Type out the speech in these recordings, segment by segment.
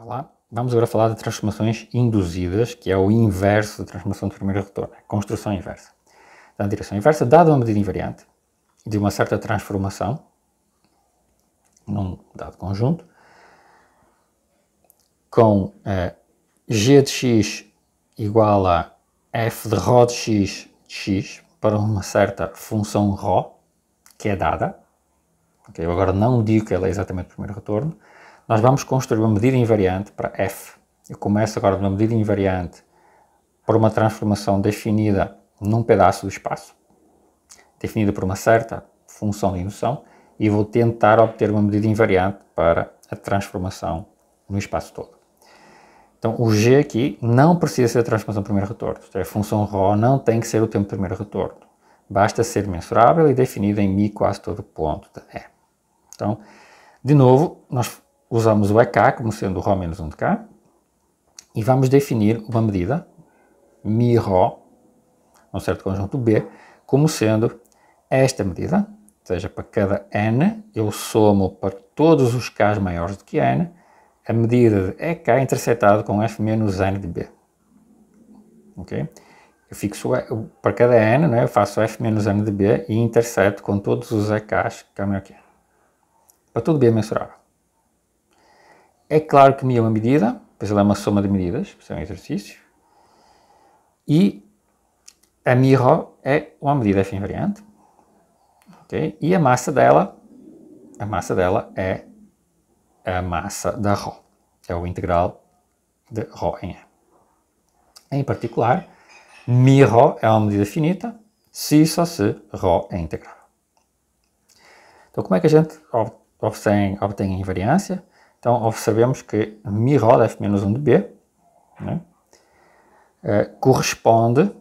Olá, vamos agora falar de transformações induzidas, que é o inverso da transformação de primeiro retorno, é a construção inversa. Então, a direção inversa, dada uma medida invariante de uma certa transformação num dado conjunto, com eh, g de x igual a f de ρ de x de x para uma certa função ρ que é dada, okay, eu agora não digo que ela é exatamente o primeiro retorno, nós vamos construir uma medida invariante para f. Eu começo agora numa medida invariante por uma transformação definida num pedaço do espaço, definida por uma certa função de indução, e vou tentar obter uma medida invariante para a transformação no espaço todo. Então, o g aqui não precisa ser a transformação primeiro retorno, a função ρ não tem que ser o tempo primeiro retorno. Basta ser mensurável e definida em mi quase todo ponto da E. Então, de novo, nós usamos o EK como sendo Rho menos 1 de K e vamos definir uma medida, mi Rho, um certo conjunto B, como sendo esta medida, ou seja, para cada n, eu somo para todos os k's maiores do que n, a medida de EK interceptada com f menos n de B. Ok? Eu fixo, para cada n, né, eu faço f menos n de B e intercepto com todos os EKs que é maior que n. Para tudo B é mensurável. É claro que me é uma medida, pois ela é uma soma de medidas, isso é um exercício. E a rho é uma medida f invariante. Okay? E a massa dela, a massa dela é a massa da rho, É o integral de rho em E. Em particular, rho é uma medida finita se e só se rho é integral. Então, como é que a gente obtém, obtém a invariância? Então, observemos que mi rod f-1 de b né, uh, corresponde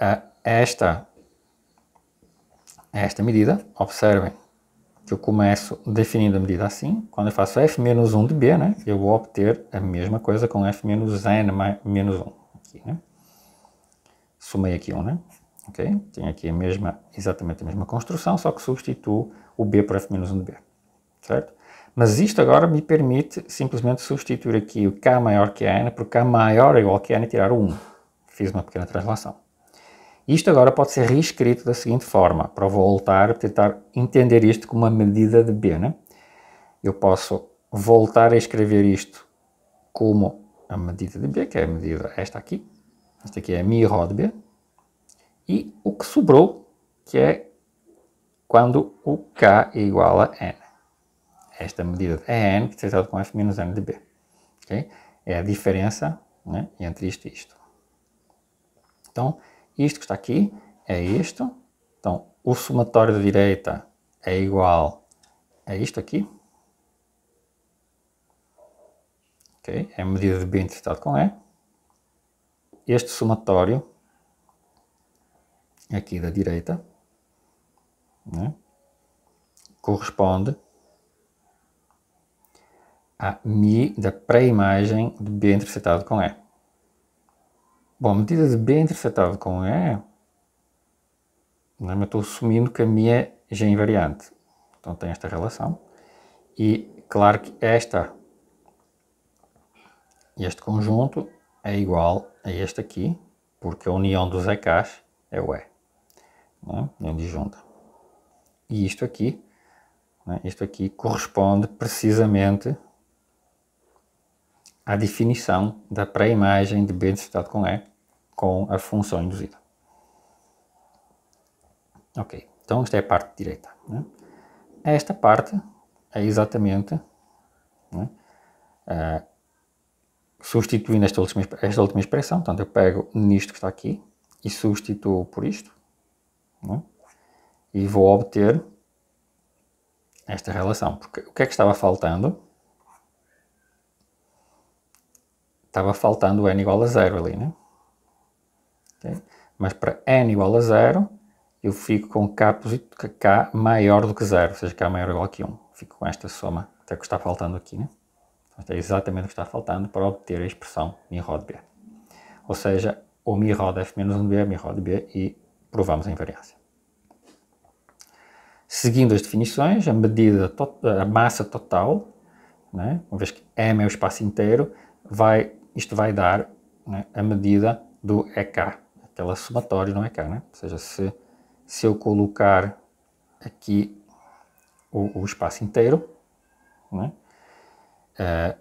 a esta, a esta medida. Observem que eu começo definindo a medida assim. Quando eu faço f-1 de b, né, eu vou obter a mesma coisa com f-n-1. Aqui, né? Sumei aqui 1, né? ok? Tenho aqui a mesma, exatamente a mesma construção, só que substituo o b por f-1 de b, certo? Mas isto agora me permite simplesmente substituir aqui o k maior que n por k maior ou igual que n e tirar o 1. Fiz uma pequena translação. Isto agora pode ser reescrito da seguinte forma, para voltar, a tentar entender isto como uma medida de b. Né? Eu posso voltar a escrever isto como a medida de b, que é a medida esta aqui. Esta aqui é a mi rho de b. E o que sobrou, que é quando o k é igual a n esta medida é n, que está tratado com f menos n de b. Okay? É a diferença né, entre isto e isto. Então, isto que está aqui é isto. Então, o somatório da direita é igual a isto aqui. Okay? É a medida de b interpretado com e. Este somatório aqui da direita né, corresponde a mi da pré-imagem de B interceptado com E. Bom, a medida de B interceptado com E, não é? eu estou assumindo que a mi é G invariante. Então tem esta relação. E claro que esta, este conjunto é igual a este aqui, porque a união dos EKs é o E. Não é? disjunta. E isto aqui, é? isto aqui corresponde precisamente a definição da pré-imagem de B densidade com E com a função induzida. Ok, então esta é a parte direita. Né? Esta parte é exatamente, né? uh, substituindo esta última, esta última expressão, portanto eu pego nisto que está aqui e substituo por isto, né? e vou obter esta relação. Porque o que é que estava faltando? estava faltando o n igual a zero ali, né? Okay? Mas para n igual a zero, eu fico com k, k maior do que zero, ou seja, k maior ou igual que 1. Fico com esta soma, até que está faltando aqui, né? Isto é exatamente o que está faltando para obter a expressão rod b. Ou seja, o rod f menos 1b é rod b e provamos a invariância. Seguindo as definições, a medida, a massa total, né? uma vez que m é o espaço inteiro, vai isto vai dar né, a medida do EK, aquela somatória no EK, né? ou seja, se, se eu colocar aqui o, o espaço inteiro, né? Uh,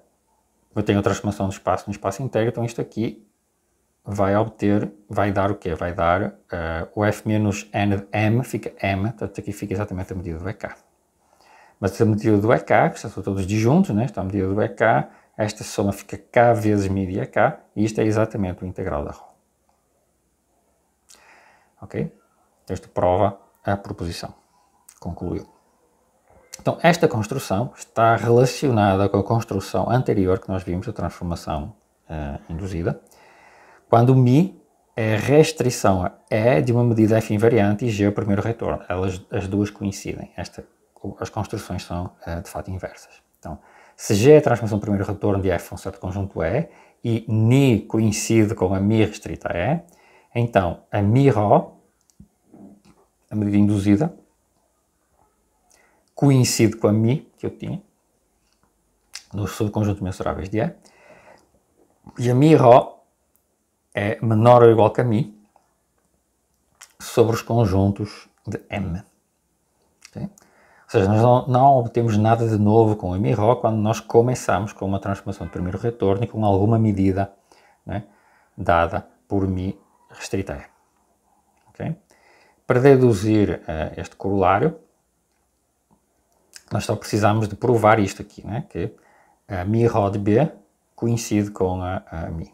eu tenho a transformação do espaço no espaço inteiro, então isto aqui vai obter, vai dar o quê? Vai dar uh, o f menos n de m, fica m, portanto aqui fica exatamente a medida do EK. Mas a medida do EK, que são todos disjuntos, né? a medida do EK esta soma fica k vezes mídia k, e isto é exatamente o integral da rho. Ok? Isto prova a proposição. Concluiu. Então, esta construção está relacionada com a construção anterior que nós vimos, a transformação uh, induzida, quando mi é restrição a E de uma medida F invariante e G é o primeiro retorno. Elas, as duas coincidem. Esta, as construções são, uh, de fato, inversas. Então, se G é a transformação do primeiro retorno de F a um certo conjunto E e Ni coincide com a Mi restrita a E, então a Mi Rho, a medida induzida, coincide com a Mi que eu tinha nos subconjuntos mensuráveis de E, e a Mi Rho é menor ou igual que a Mi sobre os conjuntos de M. Okay? ou seja, nós não, não obtemos nada de novo com o MRO quando nós começamos com uma transformação de primeiro retorno e com alguma medida né, dada por mi restrita E. Okay? Para deduzir uh, este corolário, nós só precisamos de provar isto aqui, né, que a mi rho de B coincide com a, a mi.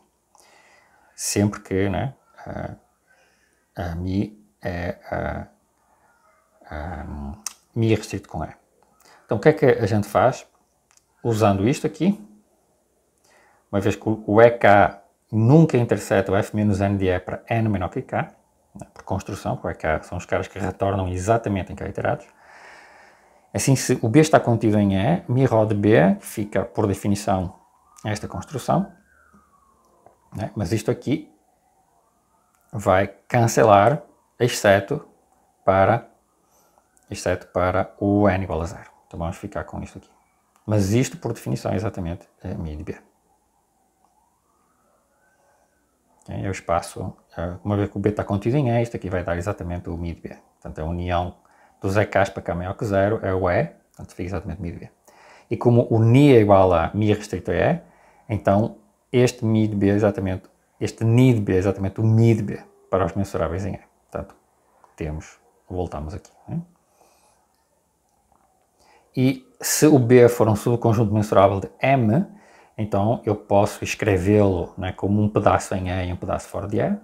Sempre que né, a, a mi é a, a me restrito com E. Então, o que é que a gente faz? Usando isto aqui, uma vez que o EK nunca intercepta o F-N de E para N menor que K, né, por construção, porque EK são os caras que retornam exatamente em K iterados. Assim, se o B está contido em E, mi rho de B fica, por definição, esta construção, né? mas isto aqui vai cancelar, exceto para exceto para o n igual a zero. Então vamos ficar com isto aqui. Mas isto, por definição, é exatamente é mi de b. É o espaço, eh, uma vez que o b está contido em E, isto aqui vai dar exatamente o mi de b. Portanto, a união do zk para k maior que zero é o E, portanto fica exatamente mi de b. E como o ni é igual a mi restrito a E, então este mi de b é exatamente, este ni de b é exatamente o mi de b para os mensuráveis em E. Portanto, temos, voltamos aqui. Né? E se o B for um subconjunto mensurável de M, então eu posso escrevê-lo né, como um pedaço em E e um pedaço fora de E.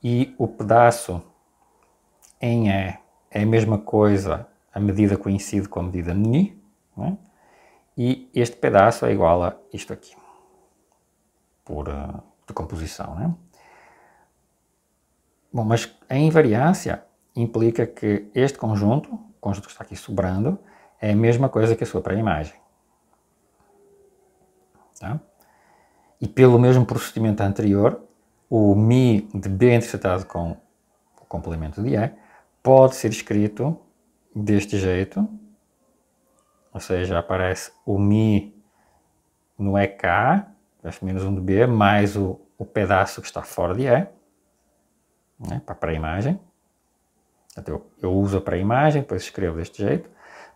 E o pedaço em E é a mesma coisa, a medida coincide com a medida ni. Né? E este pedaço é igual a isto aqui, por eh, decomposição. Né? Bom, mas a invariância implica que este conjunto, o conjunto que está aqui sobrando, é a mesma coisa que a sua pré-imagem. Tá? E pelo mesmo procedimento anterior, o Mi de B interceptado com o complemento de E pode ser escrito deste jeito, ou seja, aparece o Mi no EK, menos 1 um de B, mais o, o pedaço que está fora de E, né, para a imagem. Então, eu, eu uso a pré-imagem, depois escrevo deste jeito.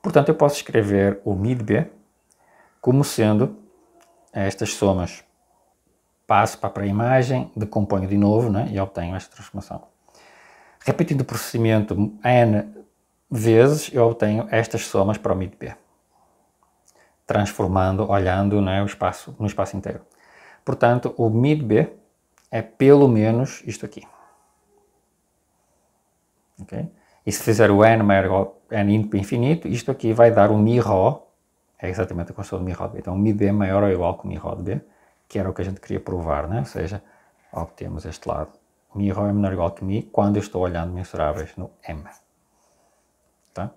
Portanto, eu posso escrever o midB como sendo estas somas. Passo para a imagem, decomponho de novo né, e obtenho esta transformação. Repetindo o procedimento n vezes, eu obtenho estas somas para o midB, transformando, olhando né, o espaço, no espaço inteiro. Portanto, o midB é pelo menos isto aqui. Okay? E se fizer o n maior n indo para infinito, isto aqui vai dar o mi rho, é exatamente a construção do mi rho de b. Então, mi b maior ou igual que mi rho de b, que era o que a gente queria provar, né? Ou seja, obtemos este lado. Mi rho é menor ou igual que mi quando eu estou olhando mensuráveis no m. Tá?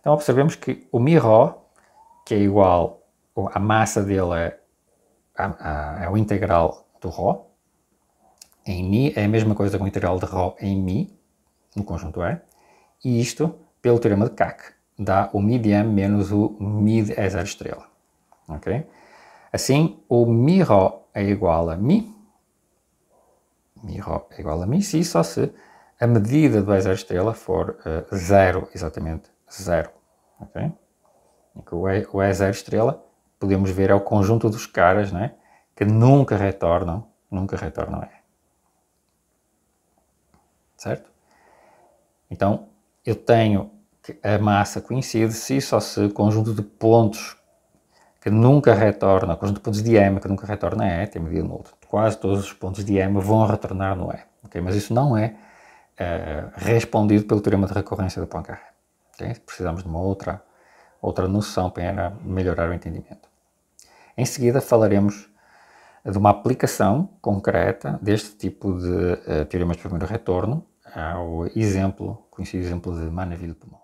Então, observemos que o mi rho, que é igual, a massa dele é, a, a, é o integral do rho, em mi é a mesma coisa que o integral de rho em mi, no conjunto E. E isto pelo teorema de CAC. dá o mid-m menos o mid é zero estrela. Ok? Assim, o mi-rho é igual a mi, mi-rho é igual a mi, se só se a medida do é zero estrela for uh, zero, exatamente zero. Ok? O é, o é zero estrela, podemos ver, é o conjunto dos caras, né? Que nunca retornam, nunca retornam E. Certo? Então, eu tenho a massa conhecida, se só se conjunto de pontos que nunca retorna, conjunto de pontos de M que nunca retorna é tem medida outro, Quase todos os pontos de M vão retornar no E. Okay? Mas isso não é uh, respondido pelo teorema de recorrência do Poincaré. Okay? Precisamos de uma outra, outra noção para melhorar o entendimento. Em seguida falaremos de uma aplicação concreta deste tipo de uh, teoremas de primeiro retorno ao exemplo conheci o exemplo de Manaville Pomon.